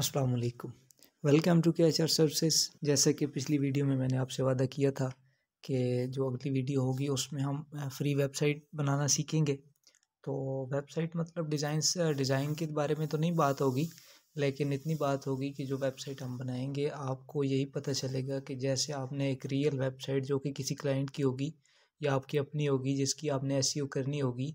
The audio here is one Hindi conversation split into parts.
अस्सलाम वालेकुम welcome to K H R services जैसे कि पिछली वीडियो में मैंने आपसे वादा किया था कि जो अगली वीडियो होगी उसमें हम फ्री वेबसाइट बनाना सीखेंगे तो वेबसाइट मतलब डिज़ाइन डिज़ाइन के बारे में तो नहीं बात होगी लेकिन इतनी बात होगी कि जो वेबसाइट हम बनाएंगे आपको यही पता चलेगा कि जैसे आपने एक रियल वेबसाइट जो कि किसी क्लाइंट की होगी या आपकी अपनी होगी जिसकी आपने एस करनी होगी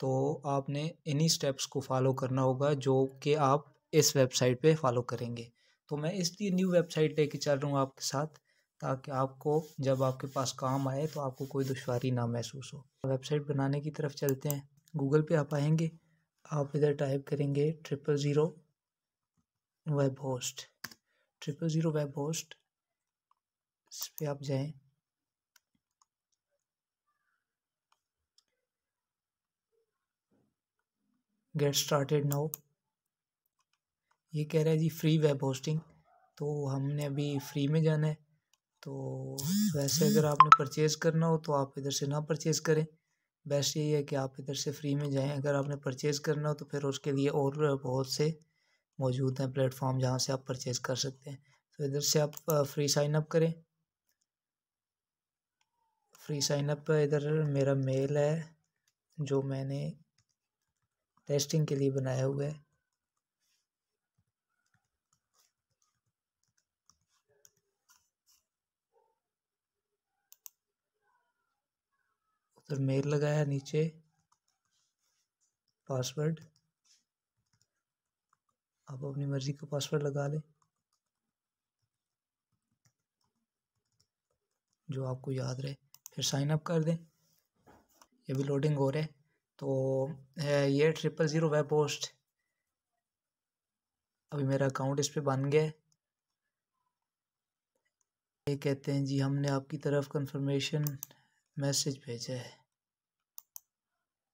तो आपने इन्हीं स्टेप्स को फॉलो करना होगा जो कि आप इस वेबसाइट पे फॉलो करेंगे तो मैं इसलिए न्यू वेबसाइट लेके चल रहा हूँ आपके साथ ताकि आपको जब आपके पास काम आए तो आपको कोई दुशारी ना महसूस हो वेबसाइट बनाने की तरफ चलते हैं गूगल पे आप आएंगे आप इधर टाइप करेंगे triple zero web host triple zero web host इस पर आप जाएं गेट स्टार्टेड नाउ ये कह रहा है जी फ्री वेब होस्टिंग तो हमने अभी फ्री में जाना है तो वैसे अगर आपने परचेज़ करना हो तो आप इधर से ना परचेज़ करें बेस्ट यही है कि आप इधर से फ्री में जाएं अगर आपने परचेज़ करना हो तो फिर उसके लिए और बहुत से मौजूद हैं प्लेटफॉर्म जहां से आप परचेज़ कर सकते हैं तो इधर से आप फ्री साइन अप करें फ्री साइन अप इधर मेरा मेल है जो मैंने टेस्टिंग के लिए बनाया हुआ है फिर तो मेल लगाया नीचे पासवर्ड आप अपनी मर्ज़ी का पासवर्ड लगा लें जो आपको याद रहे फिर साइन अप कर दें ये भी लोडिंग हो रहा है तो ये ट्रिपल ज़ीरो वेब पोस्ट अभी मेरा अकाउंट इस पर बन गया है ये कहते हैं जी हमने आपकी तरफ कंफर्मेशन मैसेज भेजा है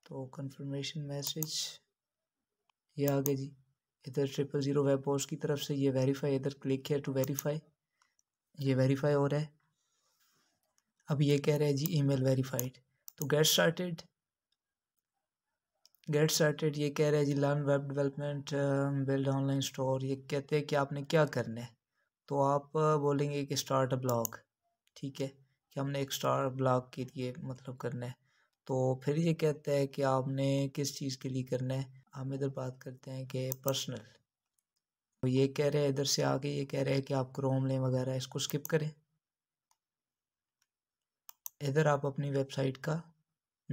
तो कंफर्मेशन मैसेज ये आ गया जी इधर ट्रिपल ज़ीरो वेब पोस्ट की तरफ से ये वेरीफाई इधर क्लिक किया टू वेरीफाई ये वेरीफाई हो रहा है अब ये कह रहा है जी ईमेल वेरीफाइड तो गेट स्टार्टेड गेट स्टार्टेड ये कह रहा है जी learn web development build online store ये कहते हैं कि आपने क्या करना है तो आप uh, बोलेंगे कि स्टार्ट ब्लॉग ठीक है कि हमने एक स्टार ब्लॉग के लिए मतलब करना है तो फिर ये कहता है कि आपने किस चीज़ के लिए करना है हम इधर बात करते हैं कि पर्सनल तो ये कह रहे हैं इधर से आके ये कह रहे हैं कि आप क्रोम लें वगैरह इसको स्किप करें इधर आप अपनी वेबसाइट का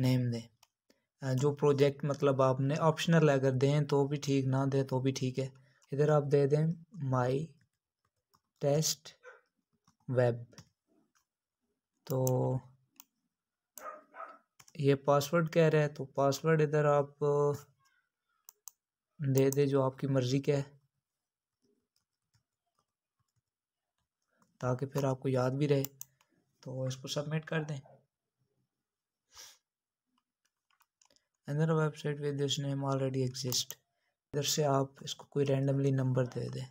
नेम दें जो प्रोजेक्ट मतलब आपने ऑप्शनल अगर दें तो भी ठीक ना दें तो भी ठीक है इधर आप दे दें माई टेस्ट वेब तो ये पासवर्ड कह रहा है तो पासवर्ड इधर आप दे दे जो आपकी मर्ज़ी का है ताकि फिर आपको याद भी रहे तो इसको सबमिट कर दें अंदर website with this name already exist इधर से आप इसको कोई रैंडमली नंबर दे दें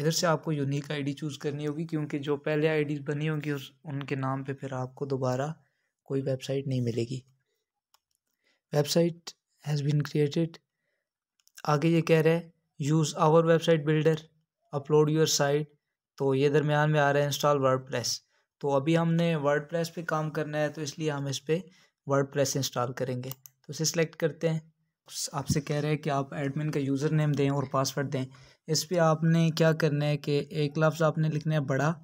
इधर से आपको यूनिक आईडी चूज़ करनी होगी क्योंकि जो पहले आईडीज़ बनी होंगी उस उनके नाम पे फिर आपको दोबारा कोई वेबसाइट नहीं मिलेगी वेबसाइट हैज़ बीन क्रिएटेड आगे ये कह रहे हैं use our website builder upload your site तो ये दरमियान में आ रहा है इंस्टॉल वर्ड तो अभी हमने वर्ड पे काम करना है तो इसलिए हम इस पर वर्ड इंस्टॉल करेंगे तो इसे सिलेक्ट करते हैं आपसे कह रहे हैं कि आप एडमिन का यूज़र नेम दें और पासवर्ड दें इस पर आपने क्या करना है कि एक लफ्ज़ आपने लिखना है बड़ा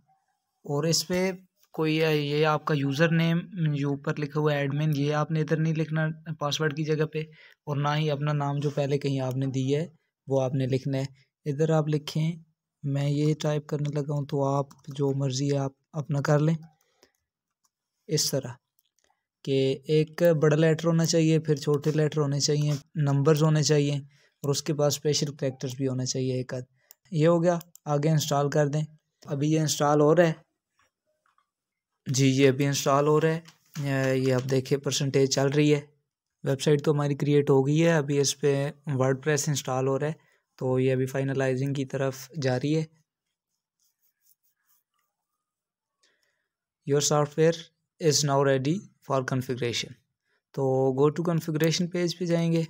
और इस पर कोई ये आपका यूज़र नेम जो ऊपर लिखा हुआ एडमिन ये आपने इधर नहीं लिखना पासवर्ड की जगह पे और ना ही अपना नाम जो पहले कहीं आपने दिया है वो आपने लिखना है इधर आप लिखें मैं ये टाइप करने लगा हूँ तो आप जो मर्ज़ी आप अपना कर लें इस तरह कि एक बड़ा लेटर होना चाहिए फिर छोटे लेटर होने चाहिए नंबर्स होने चाहिए और उसके पास स्पेशल करेक्टर्स भी होना चाहिए एक आध ये हो गया आगे इंस्टॉल कर दें अभी ये इंस्टॉल हो रहा है जी ये अभी इंस्टॉल हो रहा है ये आप देखिए परसेंटेज चल रही है वेबसाइट तो हमारी क्रिएट हो गई है अभी इस पर वर्ड इंस्टॉल हो रहा है तो ये अभी फाइनलाइजिंग की तरफ जा रही है your software is now ready for configuration तो गो टू कॉन्फ़िगरेशन पेज पे जाएंगे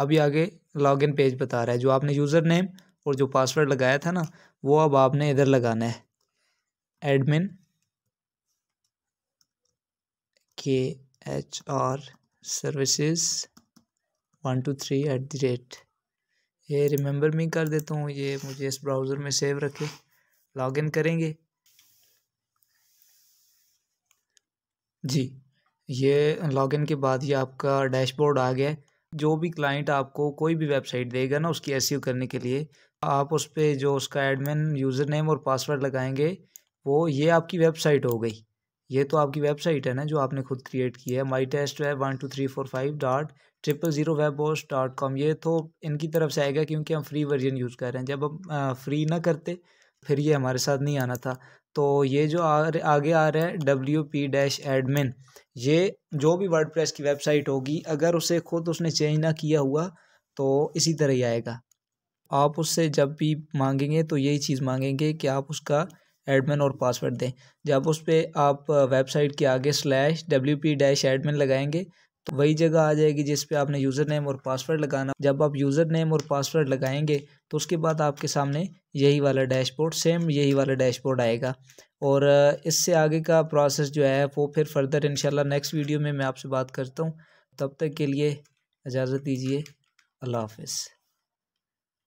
अभी आगे लॉगिन पेज बता रहा है जो आपने यूज़र नेम और जो पासवर्ड लगाया था ना वो अब आपने इधर लगाना है एडमिन के H R services one two three at the rate ये रिमेंबर मी कर देता हूँ ये मुझे इस ब्राउज़र में सेव रखे लॉगिन करेंगे जी ये लॉगिन के बाद ये आपका डैशबोर्ड आ गया है जो भी क्लाइंट आपको कोई भी वेबसाइट देगा ना उसकी एस e करने के लिए आप उस पर जो उसका एडमिन यूज़र नेम और पासवर्ड लगाएंगे वो ये आपकी वेबसाइट हो गई ये तो आपकी वेबसाइट है ना जो आपने खुद क्रिएट की है my test web one two three four five dot triple zero web host dot com ये तो इनकी तरफ से आएगा क्योंकि हम फ्री वर्जन यूज़ कर रहे हैं जब हम फ्री ना करते फिर ये हमारे साथ नहीं आना था तो ये जो आ, आगे आ रहा है डब्ल्यू पी डैश एडमिन ये जो भी वर्डप्रेस की वेबसाइट होगी अगर उसे खुद उसने चेंज ना किया हुआ तो इसी तरह ही आएगा आप उससे जब भी मांगेंगे तो यही चीज़ मांगेंगे कि आप उसका एडमिन और पासवर्ड दें जब उस पर आप वेबसाइट के आगे slash W P dash admin लगाएंगे तो वही जगह आ जाएगी जिस पे आपने यूज़र नेम और पासवर्ड लगाना जब आप यूज़र नेम और पासवर्ड लगाएंगे तो उसके बाद आपके सामने यही वाला डैशबोर्ड सेम यही वाला डैशबोर्ड आएगा और इससे आगे का प्रोसेस जो है वो फिर फर्दर इंशाल्लाह नेक्स्ट वीडियो में मैं आपसे बात करता हूँ तब तक के लिए इजाज़त दीजिए अल्लाह हाफिज़